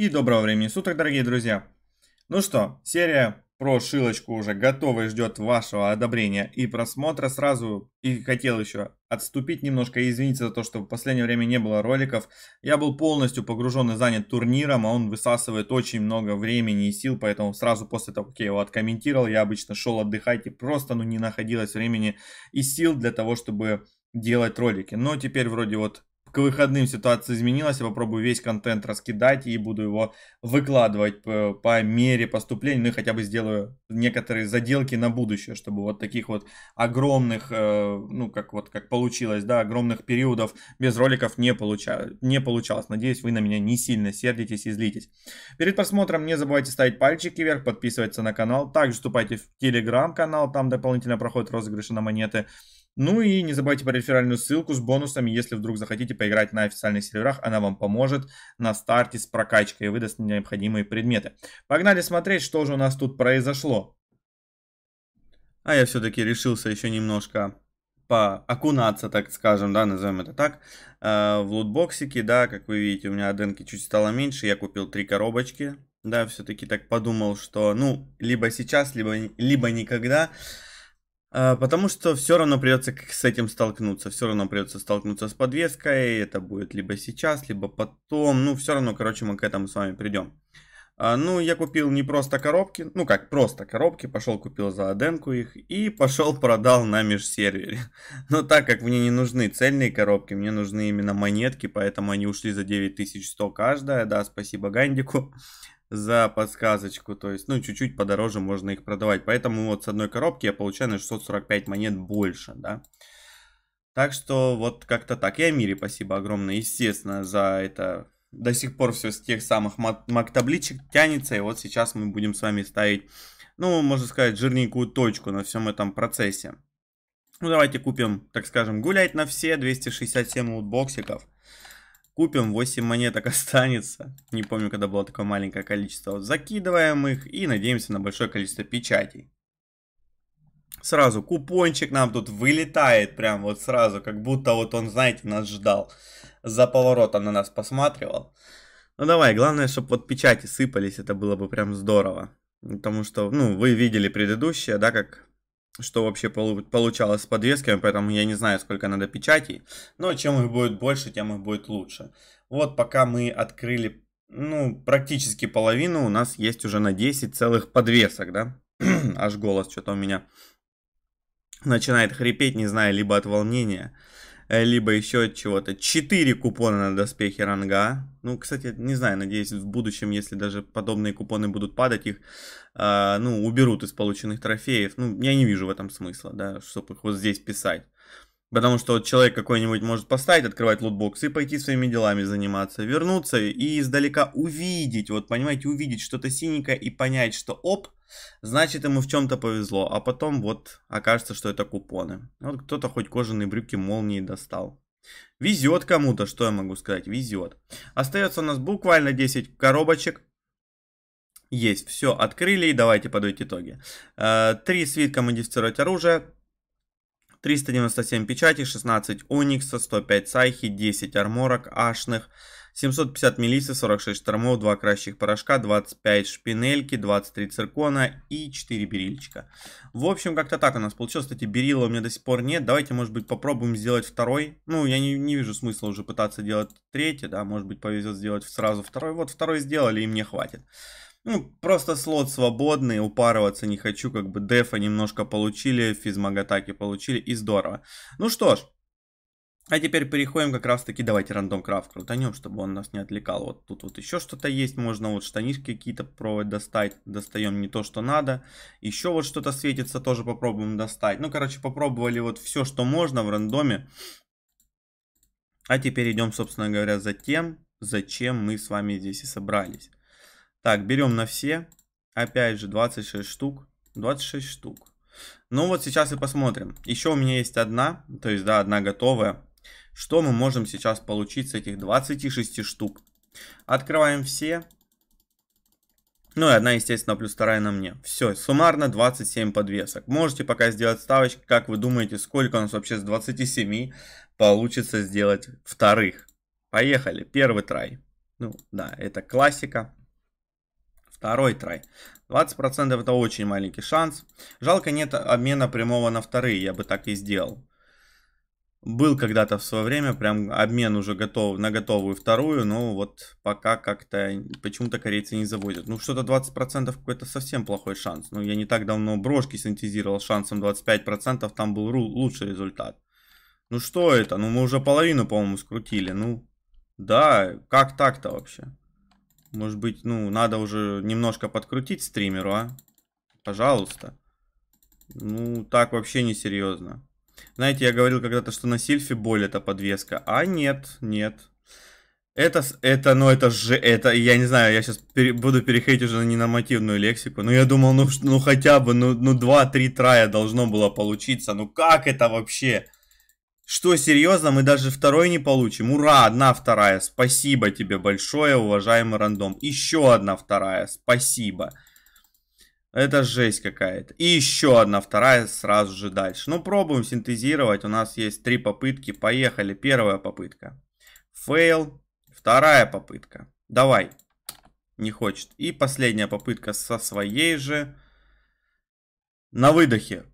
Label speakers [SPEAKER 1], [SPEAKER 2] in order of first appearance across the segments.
[SPEAKER 1] И доброго времени суток, дорогие друзья. Ну что, серия про шилочку уже готова и ждет вашего одобрения и просмотра сразу. И хотел еще отступить немножко и извиниться за то, что в последнее время не было роликов. Я был полностью погружен и занят турниром, а он высасывает очень много времени и сил, поэтому сразу после того, как я его откомментировал, я обычно шел отдыхать и просто ну, не находилось времени и сил для того, чтобы делать ролики. Но теперь вроде вот к выходным ситуация изменилась. Я попробую весь контент раскидать и буду его выкладывать по, по мере поступления. Ну и хотя бы сделаю некоторые заделки на будущее, чтобы вот таких вот огромных, э, ну как вот как получилось, да, огромных периодов без роликов не, получа, не получалось. Надеюсь, вы на меня не сильно сердитесь и злитесь. Перед просмотром не забывайте ставить пальчики вверх, подписываться на канал. Также вступайте в телеграм-канал, там дополнительно проходят розыгрыши на монеты. Ну и не забывайте про реферальную ссылку с бонусами, если вдруг захотите поиграть на официальных серверах, она вам поможет на старте с прокачкой и выдаст необходимые предметы. Погнали смотреть, что же у нас тут произошло. А я все-таки решился еще немножко окунаться, так скажем, да, назовем это так, э, в лутбоксике, да, как вы видите, у меня аденки чуть стало меньше, я купил три коробочки, да, все-таки так подумал, что, ну, либо сейчас, либо, либо никогда, а, потому что все равно придется с этим столкнуться. Все равно придется столкнуться с подвеской. Это будет либо сейчас, либо потом. Ну, все равно, короче, мы к этому с вами придем. А, ну, я купил не просто коробки. Ну, как просто коробки. Пошел купил за Аденку их. И пошел продал на межсервере. Но так как мне не нужны цельные коробки, мне нужны именно монетки. Поэтому они ушли за 9100 каждая. Да, спасибо Гандику за подсказочку. То есть, ну, чуть-чуть подороже можно их продавать. Поэтому вот с одной коробки я получаю на 645 монет больше, да. Так что вот как-то так. И Амире спасибо огромное, естественно, за это. До сих пор все с тех самых мак-табличек тянется. И вот сейчас мы будем с вами ставить, ну, можно сказать, жирненькую точку на всем этом процессе. Ну, давайте купим, так скажем, гулять на все 267 лутбоксиков. Купим 8 монеток останется. Не помню, когда было такое маленькое количество. Закидываем их и надеемся на большое количество печатей. Сразу купончик нам тут вылетает прям вот сразу, как будто вот он, знаете, нас ждал. За поворотом на нас посматривал. Ну давай, главное, чтобы вот печати сыпались, это было бы прям здорово. Потому что, ну, вы видели предыдущее, да, как что вообще получалось с подвесками, поэтому я не знаю, сколько надо печатей. Но чем их будет больше, тем их будет лучше. Вот пока мы открыли, ну, практически половину, у нас есть уже на 10 целых подвесок, да? Аж голос что-то у меня начинает хрипеть, не знаю, либо от волнения, Э, либо еще чего-то. 4 купона на доспехи ранга. А. Ну, кстати, не знаю, надеюсь, в будущем, если даже подобные купоны будут падать, их, э, ну, уберут из полученных трофеев. Ну, я не вижу в этом смысла, да, чтобы их вот здесь писать. Потому что вот человек какой-нибудь может поставить, открывать лутбокс и пойти своими делами заниматься, вернуться и издалека увидеть, вот понимаете, увидеть что-то синенькое и понять, что оп, значит ему в чем-то повезло, а потом вот окажется, что это купоны. Вот кто-то хоть кожаные брюки молнии достал. Везет кому-то, что я могу сказать, везет. Остается у нас буквально 10 коробочек, есть, все, открыли, и давайте подойти итоги. Э, три свитка модифицировать оружие, 397 печати, 16 оникса, 105 сайхи, 10 арморок ашных, 750 мелисы, 46 штормов, 2 кращих порошка, 25 шпинельки, 23 циркона и 4 берильчика. В общем, как-то так у нас получилось. Кстати, берила у меня до сих пор нет. Давайте, может быть, попробуем сделать второй. Ну, я не, не вижу смысла уже пытаться делать третий, да. Может быть, повезет сделать сразу второй. Вот второй сделали, и мне хватит. Ну, просто слот свободный, упарываться не хочу, как бы дефа немножко получили, физмагатаки получили, и здорово. Ну что ж, а теперь переходим как раз таки, давайте рандом крафт крутанем, чтобы он нас не отвлекал. Вот тут вот еще что-то есть, можно вот штанишки какие-то попробовать достать. Достаем не то, что надо. Еще вот что-то светится, тоже попробуем достать. Ну, короче, попробовали вот все, что можно в рандоме. А теперь идем, собственно говоря, за тем, зачем мы с вами здесь и собрались. Так, берем на все. Опять же, 26 штук. 26 штук. Ну вот сейчас и посмотрим. Еще у меня есть одна, то есть, да, одна готовая. Что мы можем сейчас получить с этих 26 штук? Открываем все. Ну и одна, естественно, плюс вторая на мне. Все, суммарно 27 подвесок. Можете пока сделать ставочки, как вы думаете, сколько у нас вообще с 27 получится сделать вторых. Поехали, первый трай. Ну да, это классика. Второй трай. 20% это очень маленький шанс. Жалко нет обмена прямого на вторые, я бы так и сделал. Был когда-то в свое время прям обмен уже готов, на готовую вторую, но вот пока как-то почему-то корейцы не завозят. Ну что-то 20% какой-то совсем плохой шанс. Ну я не так давно брошки синтезировал шансом 25%, там был лучший результат. Ну что это? Ну мы уже половину, по-моему, скрутили. Ну да, как так-то вообще? Может быть, ну, надо уже немножко подкрутить стримеру, а? Пожалуйста. Ну, так вообще не серьезно. Знаете, я говорил когда-то, что на сильфе боль это подвеска. А нет, нет. Это, это, ну это же, это, я не знаю, я сейчас пере, буду переходить уже на ненормативную лексику. Но я думал, ну, ну хотя бы, ну, ну 2-3 трая должно было получиться. Ну как это вообще? Что, серьезно, мы даже второй не получим? Ура, одна вторая. Спасибо тебе большое, уважаемый рандом. Еще одна вторая. Спасибо. Это жесть какая-то. И еще одна вторая сразу же дальше. Ну, пробуем синтезировать. У нас есть три попытки. Поехали. Первая попытка. Фейл. Вторая попытка. Давай. Не хочет. И последняя попытка со своей же. На выдохе.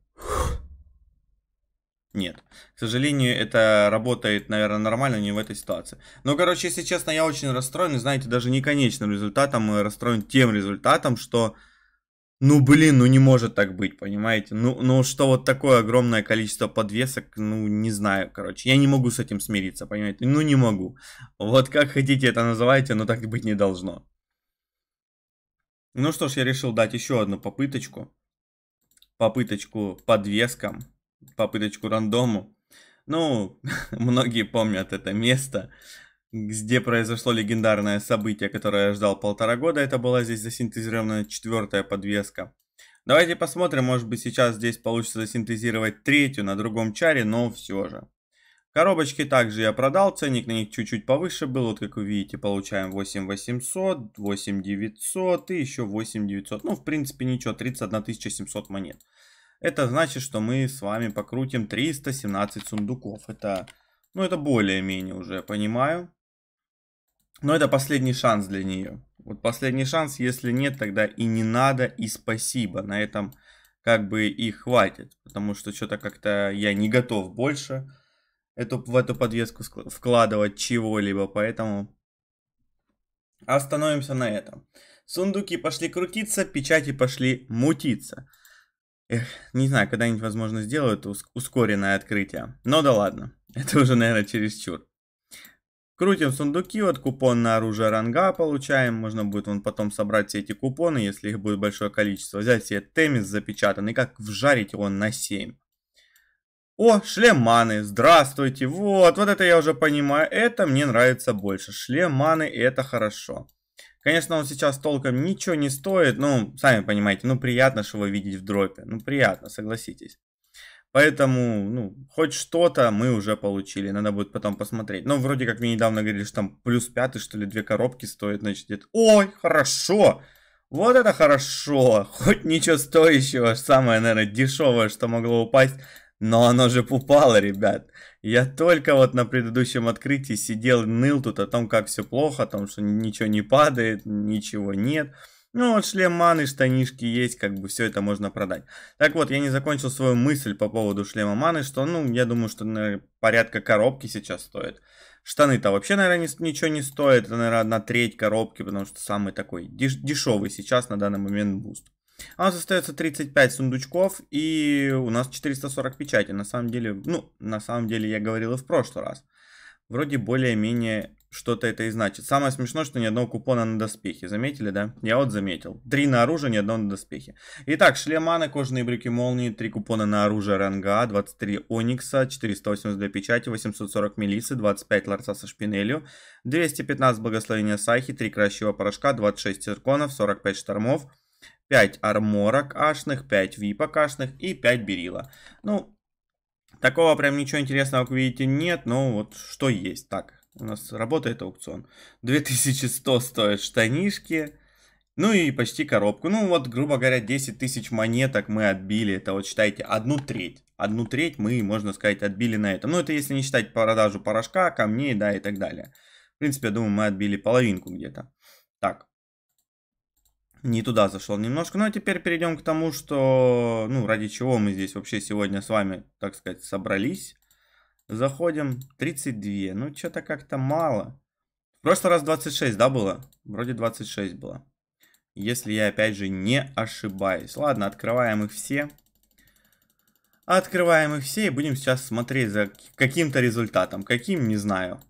[SPEAKER 1] Нет. К сожалению, это работает, наверное, нормально не в этой ситуации. Ну, короче, если честно, я очень расстроен. И, знаете, даже не конечным результатом, а расстроен тем результатом, что... Ну, блин, ну не может так быть, понимаете? Ну, ну что вот такое огромное количество подвесок, ну, не знаю, короче. Я не могу с этим смириться, понимаете? Ну, не могу. Вот как хотите это называйте, но так быть не должно. Ну что ж, я решил дать еще одну попыточку. Попыточку подвескам попыточку рандому. Ну, многие помнят это место, где произошло легендарное событие, которое я ждал полтора года. Это была здесь засинтезированная четвертая подвеска. Давайте посмотрим, может быть сейчас здесь получится засинтезировать третью на другом чаре, но все же. Коробочки также я продал, ценник на них чуть-чуть повыше был, вот как вы видите, получаем 8800, 8900 и еще 8900, ну в принципе ничего, 31 700 монет. Это значит, что мы с вами покрутим 317 сундуков. Это, ну, это более-менее уже, понимаю. Но это последний шанс для нее. Вот последний шанс, если нет, тогда и не надо, и спасибо. На этом как бы и хватит. Потому что что-то как-то я не готов больше эту, в эту подвеску вкладывать чего-либо. Поэтому остановимся на этом. Сундуки пошли крутиться, печати пошли мутиться. Эх, не знаю, когда-нибудь, возможно, сделают ускоренное открытие. Но да ладно, это уже, наверное, чересчур. Крутим сундуки, вот купон на оружие ранга получаем. Можно будет вон потом собрать все эти купоны, если их будет большое количество. Взять себе темис запечатанный, как вжарить его на 7. О, шлеманы, здравствуйте. Вот, вот это я уже понимаю. Это мне нравится больше. Шлеманы, это хорошо. Конечно, он сейчас толком ничего не стоит, ну, сами понимаете, ну, приятно, что его видеть в дропе. Ну, приятно, согласитесь. Поэтому, ну, хоть что-то мы уже получили. Надо будет потом посмотреть. Ну, вроде как мне недавно говорили, что там плюс пятый, что ли, две коробки стоит. Значит, это... Ой, хорошо! Вот это хорошо! Хоть ничего стоящего, самое, наверное, дешевое, что могло упасть. Но оно же упало, ребят. Я только вот на предыдущем открытии сидел, ныл тут о том, как все плохо, о том, что ничего не падает, ничего нет. Ну вот шлем маны, штанишки есть, как бы все это можно продать. Так вот, я не закончил свою мысль по поводу шлема маны, что, ну, я думаю, что, наверное, порядка коробки сейчас стоит. Штаны-то вообще, наверное, ничего не стоит, это, наверное, одна треть коробки, потому что самый такой деш дешевый сейчас на данный момент буст. У нас остается 35 сундучков и у нас 440 печати. На самом деле, ну, на самом деле я говорил и в прошлый раз. Вроде более-менее что-то это и значит. Самое смешное, что ни одного купона на доспехи. Заметили, да? Я вот заметил. Три на оружие, ни одного на доспехи. Итак, шлем маны, кожаные брюки молнии, три купона на оружие ранга, 23 а, оникса, 482 печати, 840 милисы, 25 ларца со шпинелью, 215 благословения сайхи, три кращего порошка, 26 цирконов, 45 штормов, 5 арморок ашных, 5 випа кашных и 5 берила. Ну, такого прям ничего интересного, как видите, нет, но вот что есть. Так, у нас работает аукцион. 2100 стоят штанишки. Ну и почти коробку. Ну вот, грубо говоря, 10 тысяч монеток мы отбили. Это вот, считайте, одну треть. Одну треть мы, можно сказать, отбили на этом. Ну это если не считать продажу порошка, камней, да, и так далее. В принципе, я думаю, мы отбили половинку где-то. Так, не туда зашел немножко. Но ну, теперь перейдем к тому, что, ну, ради чего мы здесь вообще сегодня с вами, так сказать, собрались. Заходим, 32, ну, что-то как-то мало. В прошлый раз 26, да, было? Вроде 26 было. Если я, опять же, не ошибаюсь. Ладно, открываем их все. Открываем их все и будем сейчас смотреть за каким-то результатом. Каким, не знаю.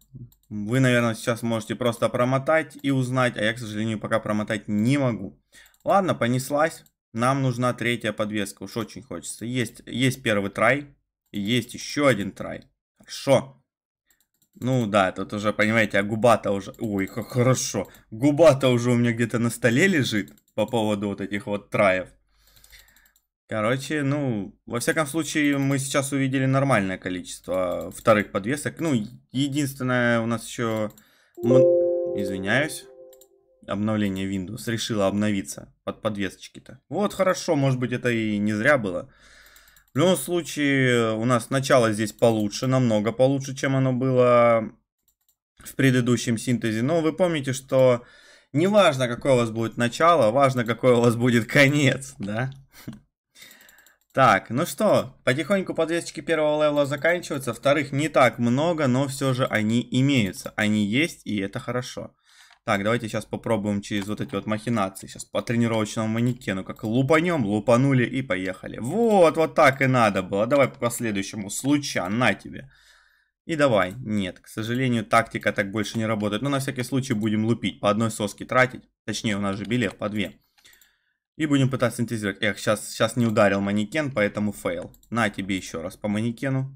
[SPEAKER 1] Вы, наверное, сейчас можете просто промотать и узнать, а я, к сожалению, пока промотать не могу. Ладно, понеслась. Нам нужна третья подвеска, уж очень хочется. Есть, есть первый трай, есть еще один трай. Хорошо. Ну да, тут уже, понимаете, а губа-то уже... Ой, как хорошо. Губа-то уже у меня где-то на столе лежит по поводу вот этих вот траев. Короче, ну, во всяком случае, мы сейчас увидели нормальное количество вторых подвесок. Ну, единственное, у нас еще... Извиняюсь. Обновление Windows решило обновиться под подвесочки-то. Вот, хорошо, может быть, это и не зря было. В любом случае, у нас начало здесь получше, намного получше, чем оно было в предыдущем синтезе. Но вы помните, что не важно, какое у вас будет начало, важно, какой у вас будет конец, да? Так, ну что, потихоньку подвесочки первого левела заканчиваются, вторых не так много, но все же они имеются, они есть и это хорошо. Так, давайте сейчас попробуем через вот эти вот махинации, сейчас по тренировочному манекену, как лупанем, лупанули и поехали. Вот, вот так и надо было, давай по следующему, случа, на тебе. И давай, нет, к сожалению, тактика так больше не работает, но на всякий случай будем лупить, по одной соске тратить, точнее у нас же билет по две. И будем пытаться синтезировать. Эх, сейчас, сейчас не ударил манекен, поэтому фейл. На тебе еще раз по манекену.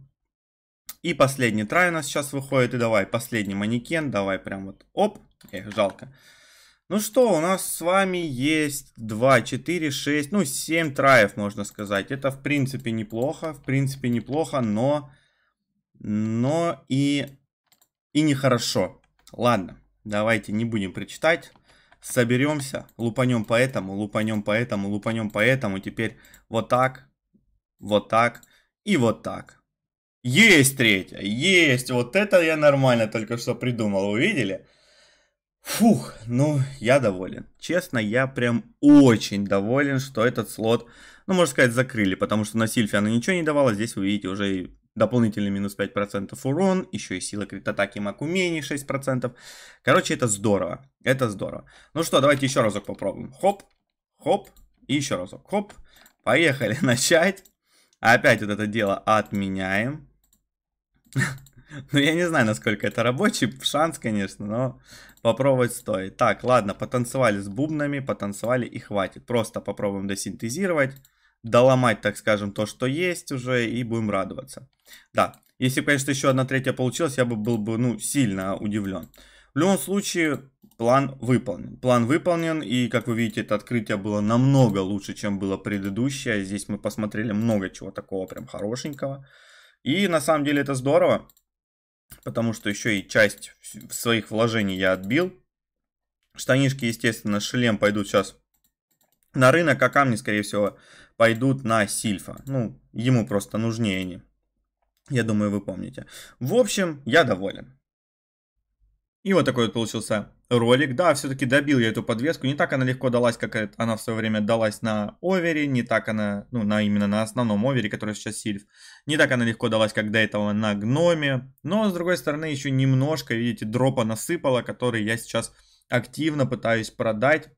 [SPEAKER 1] И последний трай у нас сейчас выходит. И давай, последний манекен. Давай прям вот, оп. Эх, жалко. Ну что, у нас с вами есть 2, 4, 6, ну 7 траев, можно сказать. Это в принципе неплохо, в принципе неплохо, но, но и, и нехорошо. Ладно, давайте не будем прочитать соберемся, лупанем по этому, лупанем по этому, лупанем по этому. Теперь вот так, вот так и вот так. Есть третья, есть. Вот это я нормально только что придумал, увидели? Фух, ну, я доволен. Честно, я прям очень доволен, что этот слот, ну, можно сказать, закрыли, потому что на Сильфе она ничего не давала, здесь вы видите уже дополнительный минус 5% урон, еще и сила крит-атаки Макумени 6%. Короче, это здорово, это здорово. Ну что, давайте еще разок попробуем. Хоп, хоп, и еще разок, хоп. Поехали, начать. Опять вот это дело отменяем. Ну, я не знаю, насколько это рабочий шанс, конечно, но попробовать стоит. Так, ладно, потанцевали с бубнами, потанцевали и хватит. Просто попробуем досинтезировать доломать, так скажем, то, что есть уже, и будем радоваться. Да, если конечно, еще одна третья получилась, я бы был бы, ну, сильно удивлен. В любом случае, план выполнен. План выполнен, и, как вы видите, это открытие было намного лучше, чем было предыдущее. Здесь мы посмотрели много чего такого прям хорошенького. И, на самом деле, это здорово, потому что еще и часть своих вложений я отбил. Штанишки, естественно, шлем пойдут сейчас на рынок, а камни, скорее всего, пойдут на Сильфа. Ну, ему просто нужнее они. Я думаю, вы помните. В общем, я доволен. И вот такой вот получился ролик. Да, все-таки добил я эту подвеску. Не так она легко далась, как она в свое время далась на овере. Не так она, ну, на именно на основном овере, который сейчас сильф. Не так она легко далась, как до этого на гноме. Но, с другой стороны, еще немножко, видите, дропа насыпала, который я сейчас активно пытаюсь продать.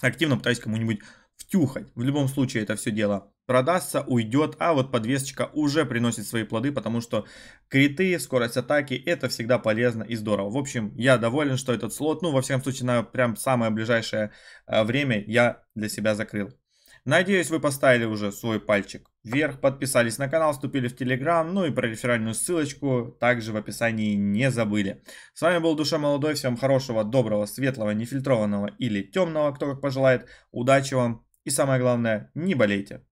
[SPEAKER 1] Активно пытаюсь кому-нибудь втюхать. В любом случае это все дело продастся, уйдет, а вот подвесочка уже приносит свои плоды, потому что криты, скорость атаки, это всегда полезно и здорово. В общем, я доволен, что этот слот, ну, во всяком случае, на прям самое ближайшее э, время я для себя закрыл. Надеюсь, вы поставили уже свой пальчик вверх, подписались на канал, вступили в Телеграм, ну и про реферальную ссылочку также в описании не забыли. С вами был Душа Молодой, всем хорошего, доброго, светлого, нефильтрованного или темного, кто как пожелает. Удачи вам, и самое главное, не болейте.